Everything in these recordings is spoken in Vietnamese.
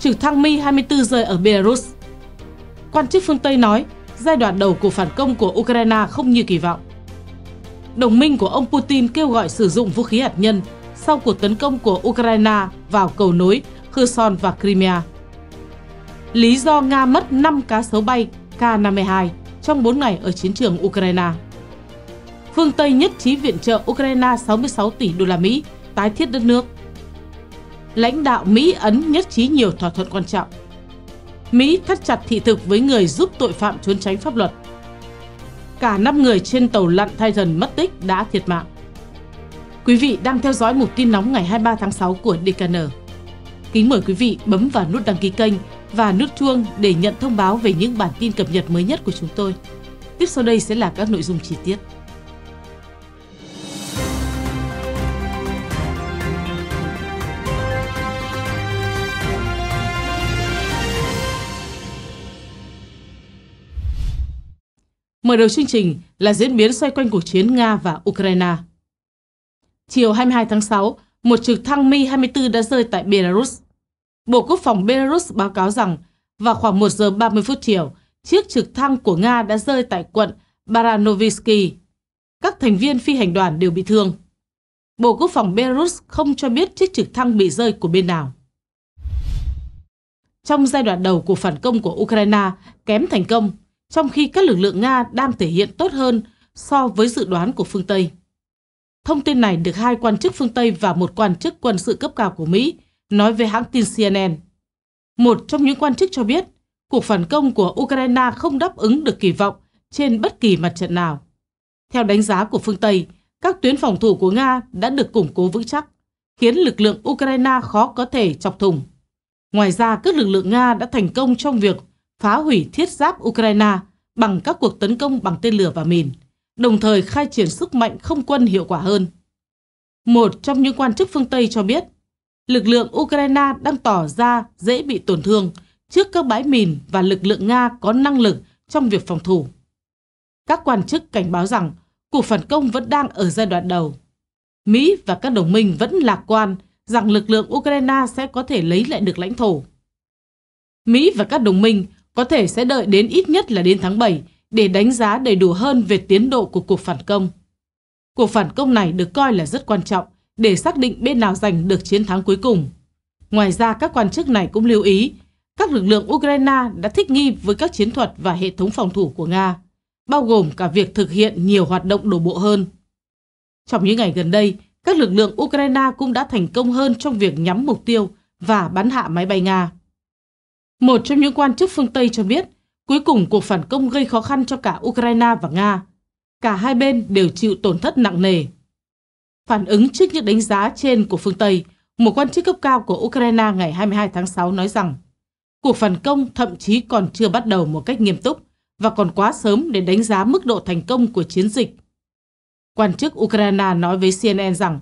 trực thăng Mi-24 rơi ở Belarus. Quan chức phương Tây nói, giai đoạn đầu của phản công của Ukraine không như kỳ vọng. Đồng minh của ông Putin kêu gọi sử dụng vũ khí hạt nhân sau cuộc tấn công của Ukraine vào cầu nối Kherson và Crimea. Lý do Nga mất 5 cá sấu bay K-52 trong 4 ngày ở chiến trường Ukraine. Phương Tây nhất trí viện trợ Ukraine 66 tỷ đô la Mỹ tái thiết đất nước lãnh đạo Mỹ-Ấn nhất trí nhiều thỏa thuận quan trọng. Mỹ thắt chặt thị thực với người giúp tội phạm trốn tránh pháp luật. Cả 5 người trên tàu lặn Titan mất tích đã thiệt mạng. Quý vị đang theo dõi mục tin nóng ngày 23 tháng 6 của DKN. Kính mời quý vị bấm vào nút đăng ký kênh và nút chuông để nhận thông báo về những bản tin cập nhật mới nhất của chúng tôi. Tiếp sau đây sẽ là các nội dung chi tiết. Mở đầu chương trình là diễn biến xoay quanh cuộc chiến Nga và Ukraine. Chiều 22 tháng 6, một trực thăng Mi-24 đã rơi tại Belarus. Bộ Quốc phòng Belarus báo cáo rằng vào khoảng 1 giờ 30 phút chiều, chiếc trực thăng của Nga đã rơi tại quận Baranovsky. Các thành viên phi hành đoàn đều bị thương. Bộ Quốc phòng Belarus không cho biết chiếc trực thăng bị rơi của bên nào. Trong giai đoạn đầu của phản công của Ukraine kém thành công, trong khi các lực lượng Nga đang thể hiện tốt hơn so với dự đoán của phương Tây. Thông tin này được hai quan chức phương Tây và một quan chức quân sự cấp cao của Mỹ nói với hãng tin CNN. Một trong những quan chức cho biết, cuộc phản công của Ukraine không đáp ứng được kỳ vọng trên bất kỳ mặt trận nào. Theo đánh giá của phương Tây, các tuyến phòng thủ của Nga đã được củng cố vững chắc, khiến lực lượng Ukraine khó có thể chọc thủng. Ngoài ra, các lực lượng Nga đã thành công trong việc phá hủy thiết giáp Ukraine bằng các cuộc tấn công bằng tên lửa và mìn, đồng thời khai triển sức mạnh không quân hiệu quả hơn. Một trong những quan chức phương Tây cho biết, lực lượng Ukraine đang tỏ ra dễ bị tổn thương trước các bãi mìn và lực lượng Nga có năng lực trong việc phòng thủ. Các quan chức cảnh báo rằng cuộc phản công vẫn đang ở giai đoạn đầu. Mỹ và các đồng minh vẫn lạc quan rằng lực lượng Ukraine sẽ có thể lấy lại được lãnh thổ. Mỹ và các đồng minh có thể sẽ đợi đến ít nhất là đến tháng 7 để đánh giá đầy đủ hơn về tiến độ của cuộc phản công. Cuộc phản công này được coi là rất quan trọng để xác định bên nào giành được chiến thắng cuối cùng. Ngoài ra các quan chức này cũng lưu ý các lực lượng Ukraine đã thích nghi với các chiến thuật và hệ thống phòng thủ của Nga, bao gồm cả việc thực hiện nhiều hoạt động đổ bộ hơn. Trong những ngày gần đây, các lực lượng Ukraine cũng đã thành công hơn trong việc nhắm mục tiêu và bắn hạ máy bay Nga. Một trong những quan chức phương Tây cho biết, cuối cùng cuộc phản công gây khó khăn cho cả Ukraine và Nga. Cả hai bên đều chịu tổn thất nặng nề. Phản ứng trước những đánh giá trên của phương Tây, một quan chức cấp cao của Ukraine ngày 22 tháng 6 nói rằng cuộc phản công thậm chí còn chưa bắt đầu một cách nghiêm túc và còn quá sớm để đánh giá mức độ thành công của chiến dịch. Quan chức Ukraine nói với CNN rằng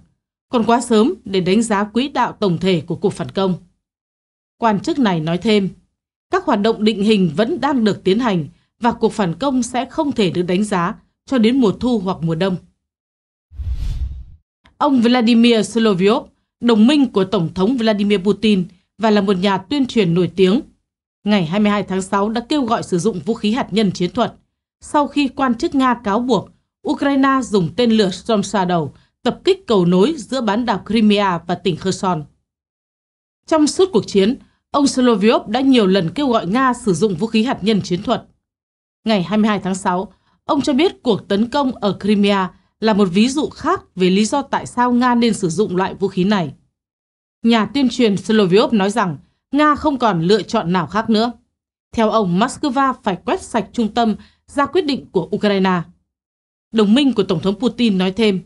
còn quá sớm để đánh giá quỹ đạo tổng thể của cuộc phản công. Quan chức này nói thêm, các hoạt động định hình vẫn đang được tiến hành và cuộc phản công sẽ không thể được đánh giá cho đến mùa thu hoặc mùa đông. Ông Vladimir Solovyov, đồng minh của Tổng thống Vladimir Putin và là một nhà tuyên truyền nổi tiếng, ngày 22 tháng 6 đã kêu gọi sử dụng vũ khí hạt nhân chiến thuật sau khi quan chức Nga cáo buộc Ukraine dùng tên lửa Storm Shadow tập kích cầu nối giữa bán đảo Crimea và tỉnh Kherson. Trong suốt cuộc chiến, Ông Solovyov đã nhiều lần kêu gọi Nga sử dụng vũ khí hạt nhân chiến thuật. Ngày 22 tháng 6, ông cho biết cuộc tấn công ở Crimea là một ví dụ khác về lý do tại sao Nga nên sử dụng loại vũ khí này. Nhà tuyên truyền Solovyov nói rằng Nga không còn lựa chọn nào khác nữa. Theo ông, Moscow phải quét sạch trung tâm ra quyết định của Ukraine. Đồng minh của Tổng thống Putin nói thêm,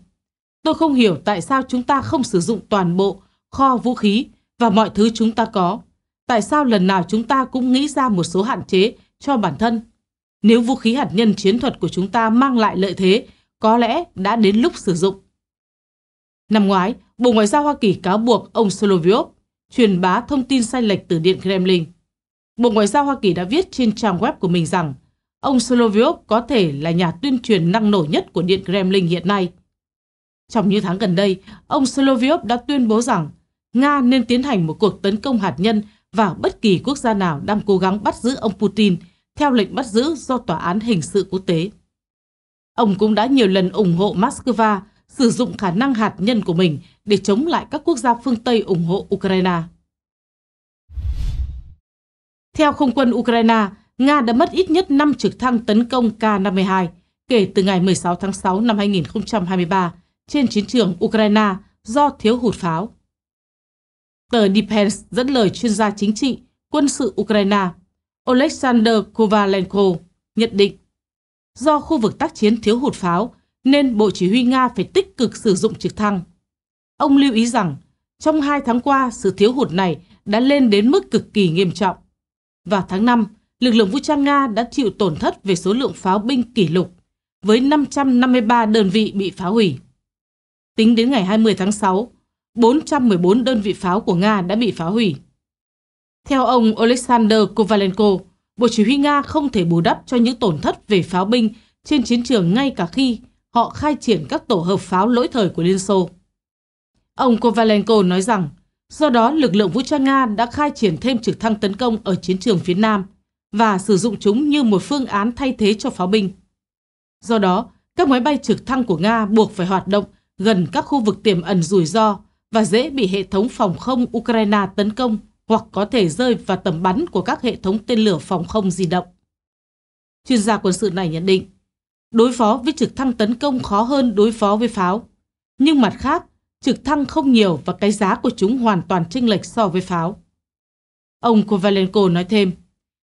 Tôi không hiểu tại sao chúng ta không sử dụng toàn bộ kho vũ khí và mọi thứ chúng ta có tại sao lần nào chúng ta cũng nghĩ ra một số hạn chế cho bản thân? Nếu vũ khí hạt nhân chiến thuật của chúng ta mang lại lợi thế, có lẽ đã đến lúc sử dụng. Năm ngoái, Bộ Ngoại giao Hoa Kỳ cáo buộc ông Solovyov truyền bá thông tin sai lệch từ Điện Kremlin. Bộ Ngoại giao Hoa Kỳ đã viết trên trang web của mình rằng ông Solovyov có thể là nhà tuyên truyền năng nổ nhất của Điện Kremlin hiện nay. Trong những tháng gần đây, ông Solovyov đã tuyên bố rằng Nga nên tiến hành một cuộc tấn công hạt nhân và bất kỳ quốc gia nào đang cố gắng bắt giữ ông Putin theo lệnh bắt giữ do Tòa án Hình sự Quốc tế. Ông cũng đã nhiều lần ủng hộ Moscow sử dụng khả năng hạt nhân của mình để chống lại các quốc gia phương Tây ủng hộ Ukraine. Theo không quân Ukraine, Nga đã mất ít nhất 5 trực thăng tấn công K-52 kể từ ngày 16 tháng 6 năm 2023 trên chiến trường Ukraine do thiếu hụt pháo. Tờ Defense dẫn lời chuyên gia chính trị, quân sự Ukraine Oleksandr Kovalenko nhận định do khu vực tác chiến thiếu hụt pháo nên Bộ Chỉ huy Nga phải tích cực sử dụng trực thăng. Ông lưu ý rằng trong hai tháng qua sự thiếu hụt này đã lên đến mức cực kỳ nghiêm trọng. Vào tháng 5, lực lượng vũ trang Nga đã chịu tổn thất về số lượng pháo binh kỷ lục với 553 đơn vị bị phá hủy. Tính đến ngày 20 tháng 6, 414 đơn vị pháo của Nga đã bị phá hủy. Theo ông Alexander Kovalenko, Bộ Chỉ huy Nga không thể bù đắp cho những tổn thất về pháo binh trên chiến trường ngay cả khi họ khai triển các tổ hợp pháo lỗi thời của Liên Xô. Ông Kovalenko nói rằng, do đó lực lượng vũ trang Nga đã khai triển thêm trực thăng tấn công ở chiến trường phía Nam và sử dụng chúng như một phương án thay thế cho pháo binh. Do đó, các máy bay trực thăng của Nga buộc phải hoạt động gần các khu vực tiềm ẩn rủi ro và dễ bị hệ thống phòng không Ukraine tấn công hoặc có thể rơi vào tầm bắn của các hệ thống tên lửa phòng không di động. Chuyên gia quân sự này nhận định, đối phó với trực thăng tấn công khó hơn đối phó với pháo. Nhưng mặt khác, trực thăng không nhiều và cái giá của chúng hoàn toàn chênh lệch so với pháo. Ông Kovalenko nói thêm,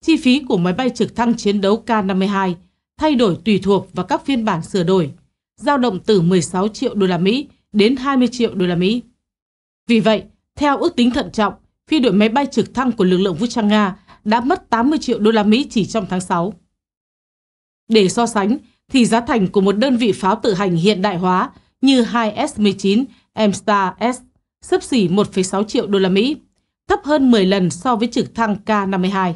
chi phí của máy bay trực thăng chiến đấu K-52 thay đổi tùy thuộc vào các phiên bản sửa đổi, dao động từ 16 triệu đô la Mỹ đến 20 triệu đô la Mỹ. Vì vậy, theo ước tính thận trọng, phi đội máy bay trực thăng của lực lượng vũ trang Nga đã mất 80 triệu đô la Mỹ chỉ trong tháng 6. Để so sánh, thì giá thành của một đơn vị pháo tự hành hiện đại hóa như 2S-19 Mstar S sấp xỉ 1,6 triệu đô la Mỹ, thấp hơn 10 lần so với trực thăng K-52.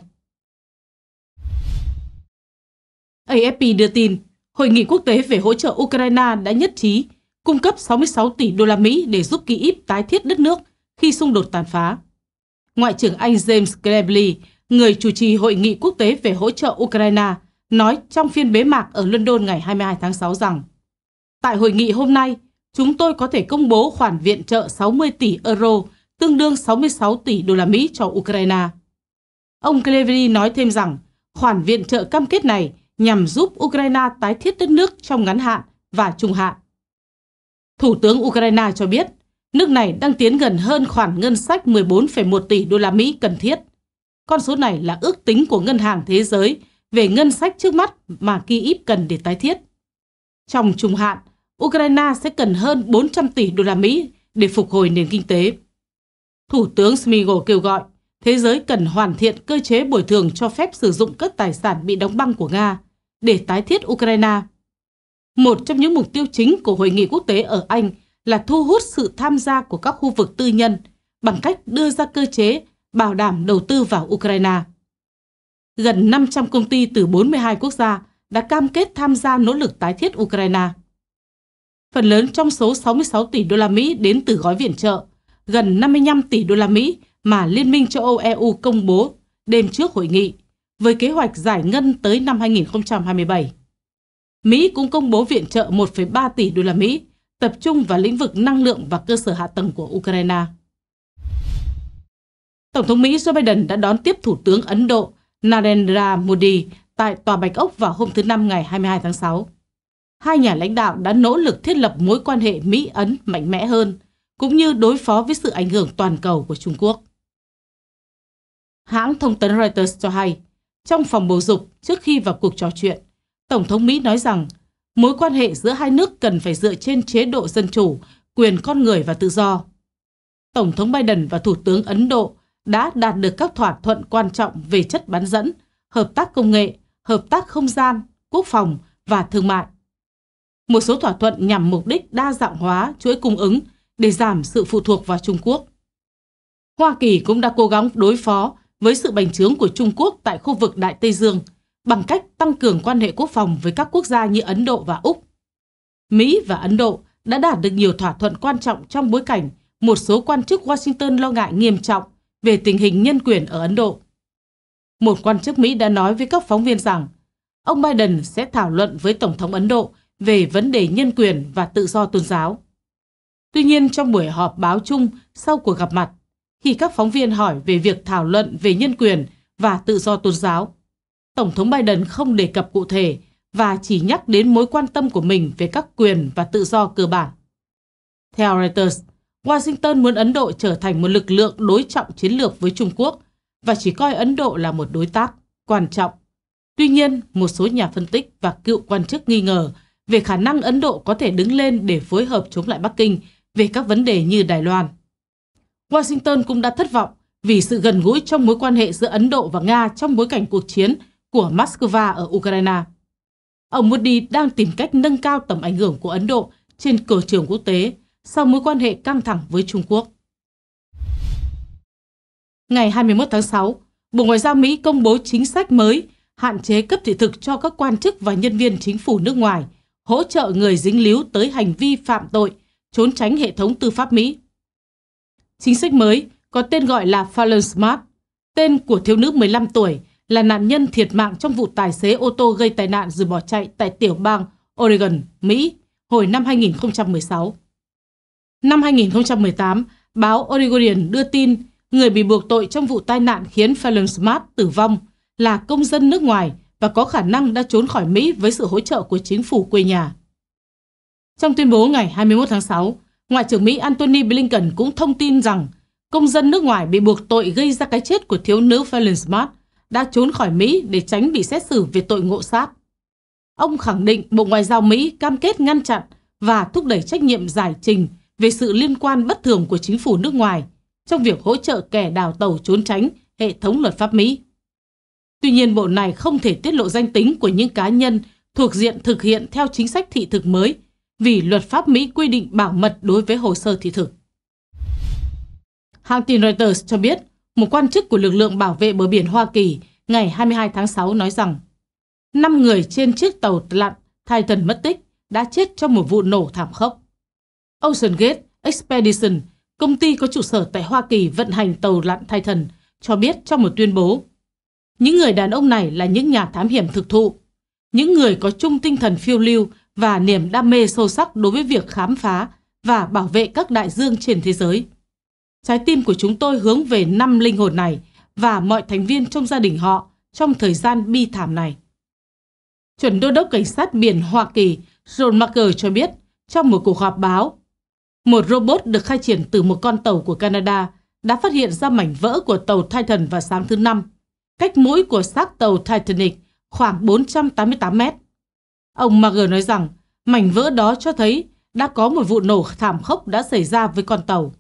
AFP đưa tin, Hội nghị quốc tế về hỗ trợ Ukraine đã nhất trí cung cấp 66 tỷ đô la Mỹ để giúp Kyiv tái thiết đất nước khi xung đột tàn phá. Ngoại trưởng Anh James Cleverly, người chủ trì hội nghị quốc tế về hỗ trợ Ukraine, nói trong phiên bế mạc ở London ngày 22 tháng 6 rằng Tại hội nghị hôm nay, chúng tôi có thể công bố khoản viện trợ 60 tỷ euro, tương đương 66 tỷ đô la Mỹ cho Ukraine. Ông Cleverly nói thêm rằng, khoản viện trợ cam kết này nhằm giúp Ukraine tái thiết đất nước trong ngắn hạn và trung hạn. Thủ tướng Ukraine cho biết nước này đang tiến gần hơn khoản ngân sách 14,1 tỷ đô la Mỹ cần thiết. Con số này là ước tính của Ngân hàng Thế giới về ngân sách trước mắt mà Kyiv cần để tái thiết. Trong trung hạn, Ukraine sẽ cần hơn 400 tỷ đô la Mỹ để phục hồi nền kinh tế. Thủ tướng Smigol kêu gọi thế giới cần hoàn thiện cơ chế bồi thường cho phép sử dụng các tài sản bị đóng băng của Nga để tái thiết Ukraine một trong những mục tiêu chính của hội nghị quốc tế ở Anh là thu hút sự tham gia của các khu vực tư nhân bằng cách đưa ra cơ chế bảo đảm đầu tư vào Ukraine. Gần 500 công ty từ 42 quốc gia đã cam kết tham gia nỗ lực tái thiết Ukraine. Phần lớn trong số 66 tỷ đô la Mỹ đến từ gói viện trợ, gần 55 tỷ đô la Mỹ mà Liên minh châu Âu EU công bố đêm trước hội nghị với kế hoạch giải ngân tới năm 2027. Mỹ cũng công bố viện trợ 1,3 tỷ đô la Mỹ, tập trung vào lĩnh vực năng lượng và cơ sở hạ tầng của Ukraine. Tổng thống Mỹ Joe Biden đã đón tiếp Thủ tướng Ấn Độ Narendra Modi tại Tòa Bạch Ốc vào hôm thứ Năm ngày 22 tháng 6. Hai nhà lãnh đạo đã nỗ lực thiết lập mối quan hệ Mỹ-Ấn mạnh mẽ hơn, cũng như đối phó với sự ảnh hưởng toàn cầu của Trung Quốc. Hãng thông tấn Reuters cho hay, trong phòng bầu dục trước khi vào cuộc trò chuyện, Tổng thống Mỹ nói rằng mối quan hệ giữa hai nước cần phải dựa trên chế độ dân chủ, quyền con người và tự do. Tổng thống Biden và Thủ tướng Ấn Độ đã đạt được các thỏa thuận quan trọng về chất bán dẫn, hợp tác công nghệ, hợp tác không gian, quốc phòng và thương mại. Một số thỏa thuận nhằm mục đích đa dạng hóa chuỗi cung ứng để giảm sự phụ thuộc vào Trung Quốc. Hoa Kỳ cũng đã cố gắng đối phó với sự bành trướng của Trung Quốc tại khu vực Đại Tây Dương – bằng cách tăng cường quan hệ quốc phòng với các quốc gia như Ấn Độ và Úc. Mỹ và Ấn Độ đã đạt được nhiều thỏa thuận quan trọng trong bối cảnh một số quan chức Washington lo ngại nghiêm trọng về tình hình nhân quyền ở Ấn Độ. Một quan chức Mỹ đã nói với các phóng viên rằng ông Biden sẽ thảo luận với Tổng thống Ấn Độ về vấn đề nhân quyền và tự do tôn giáo. Tuy nhiên, trong buổi họp báo chung sau cuộc gặp mặt, khi các phóng viên hỏi về việc thảo luận về nhân quyền và tự do tôn giáo, Tổng thống Biden không đề cập cụ thể và chỉ nhắc đến mối quan tâm của mình về các quyền và tự do cơ bản. Theo Reuters, Washington muốn Ấn Độ trở thành một lực lượng đối trọng chiến lược với Trung Quốc và chỉ coi Ấn Độ là một đối tác quan trọng. Tuy nhiên, một số nhà phân tích và cựu quan chức nghi ngờ về khả năng Ấn Độ có thể đứng lên để phối hợp chống lại Bắc Kinh về các vấn đề như Đài Loan. Washington cũng đã thất vọng vì sự gần gũi trong mối quan hệ giữa Ấn Độ và Nga trong bối cảnh cuộc chiến của Moscow ở Ukraine. Ông Modi đang tìm cách nâng cao tầm ảnh hưởng của Ấn Độ trên cờ trường quốc tế sau mối quan hệ căng thẳng với Trung Quốc. Ngày 21 tháng 6, Bộ Ngoại giao Mỹ công bố chính sách mới hạn chế cấp thị thực cho các quan chức và nhân viên chính phủ nước ngoài, hỗ trợ người dính líu tới hành vi phạm tội, trốn tránh hệ thống tư pháp Mỹ. Chính sách mới có tên gọi là Fallon Smart, tên của thiếu nữ 15 tuổi là nạn nhân thiệt mạng trong vụ tài xế ô tô gây tai nạn rồi bỏ chạy tại tiểu bang Oregon, Mỹ hồi năm 2016. Năm 2018, báo Oregonian đưa tin người bị buộc tội trong vụ tai nạn khiến Fallon Smart tử vong là công dân nước ngoài và có khả năng đã trốn khỏi Mỹ với sự hỗ trợ của chính phủ quê nhà. Trong tuyên bố ngày 21 tháng 6, Ngoại trưởng Mỹ Antony Blinken cũng thông tin rằng công dân nước ngoài bị buộc tội gây ra cái chết của thiếu nữ Fallon Smart đã trốn khỏi Mỹ để tránh bị xét xử về tội ngộ sát. Ông khẳng định Bộ Ngoại giao Mỹ cam kết ngăn chặn và thúc đẩy trách nhiệm giải trình về sự liên quan bất thường của chính phủ nước ngoài trong việc hỗ trợ kẻ đào tàu trốn tránh hệ thống luật pháp Mỹ. Tuy nhiên bộ này không thể tiết lộ danh tính của những cá nhân thuộc diện thực hiện theo chính sách thị thực mới vì luật pháp Mỹ quy định bảo mật đối với hồ sơ thị thực. Hãng tin Reuters cho biết một quan chức của lực lượng bảo vệ bờ biển Hoa Kỳ ngày 22 tháng 6 nói rằng 5 người trên chiếc tàu lặn Titan mất tích đã chết trong một vụ nổ thảm khốc. Ocean Gate Expedition, công ty có trụ sở tại Hoa Kỳ vận hành tàu lặn Titan, cho biết trong một tuyên bố những người đàn ông này là những nhà thám hiểm thực thụ, những người có chung tinh thần phiêu lưu và niềm đam mê sâu sắc đối với việc khám phá và bảo vệ các đại dương trên thế giới. Trái tim của chúng tôi hướng về năm linh hồn này và mọi thành viên trong gia đình họ trong thời gian bi thảm này. Chuẩn đô đốc cảnh sát biển Hoa Kỳ John Marker cho biết trong một cuộc họp báo, một robot được khai triển từ một con tàu của Canada đã phát hiện ra mảnh vỡ của tàu Titan vào sáng thứ Năm, cách mũi của xác tàu Titanic khoảng 488 mét. Ông Marger nói rằng mảnh vỡ đó cho thấy đã có một vụ nổ thảm khốc đã xảy ra với con tàu.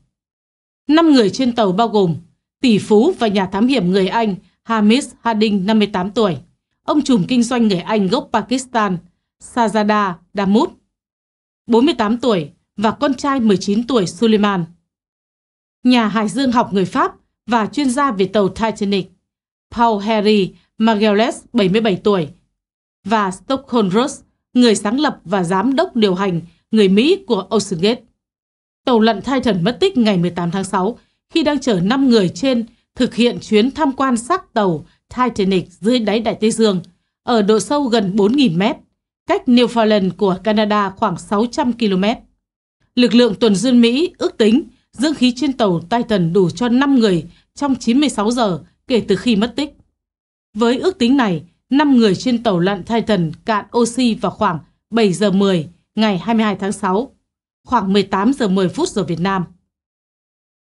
5 người trên tàu bao gồm tỷ phú và nhà thám hiểm người Anh Hamis Harding 58 tuổi, ông trùm kinh doanh người Anh gốc Pakistan Sajada Damut 48 tuổi và con trai 19 tuổi Suleiman. Nhà hải dương học người Pháp và chuyên gia về tàu Titanic Paul Harry Magelles 77 tuổi và Stockholm Ross, người sáng lập và giám đốc điều hành người Mỹ của Oceangate tàu lặn thai mất tích ngày 18 tháng 6 khi đang chở 5 người trên thực hiện chuyến tham quan xác tàu Titanic dưới đáy Đại Tây Dương ở độ sâu gần 4.000 mét, cách Newfoundland của Canada khoảng 600 km. Lực lượng tuần duyên Mỹ ước tính dưỡng khí trên tàu Titan đủ cho 5 người trong 96 giờ kể từ khi mất tích. Với ước tính này, 5 người trên tàu lặn Titan cạn oxy vào khoảng 7 giờ 10 ngày 22 tháng 6 khoảng 18 giờ 10 phút giờ Việt Nam.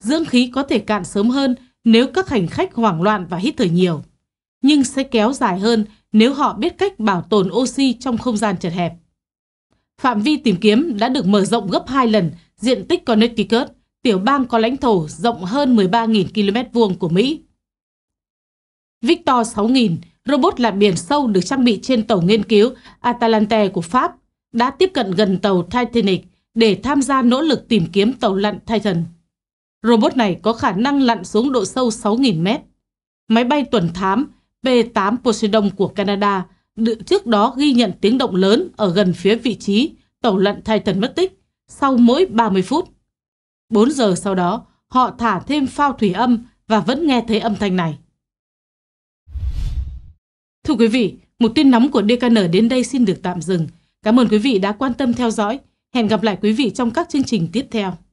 Dưỡng khí có thể cạn sớm hơn nếu các hành khách hoảng loạn và hít thở nhiều, nhưng sẽ kéo dài hơn nếu họ biết cách bảo tồn oxy trong không gian chật hẹp. Phạm vi tìm kiếm đã được mở rộng gấp 2 lần diện tích Connecticut, tiểu bang có lãnh thổ rộng hơn 13.000 km vuông của Mỹ. Victor 6000, robot lặn biển sâu được trang bị trên tàu nghiên cứu Atalante của Pháp, đã tiếp cận gần tàu Titanic để tham gia nỗ lực tìm kiếm tàu lặn Titan. Robot này có khả năng lặn xuống độ sâu 6.000 mét. Máy bay tuần thám P-8 Poseidon của Canada trước đó ghi nhận tiếng động lớn ở gần phía vị trí tàu lặn Titan mất tích sau mỗi 30 phút. 4 giờ sau đó, họ thả thêm phao thủy âm và vẫn nghe thấy âm thanh này. Thưa quý vị, một tin nóng của DKN đến đây xin được tạm dừng. Cảm ơn quý vị đã quan tâm theo dõi. Hẹn gặp lại quý vị trong các chương trình tiếp theo.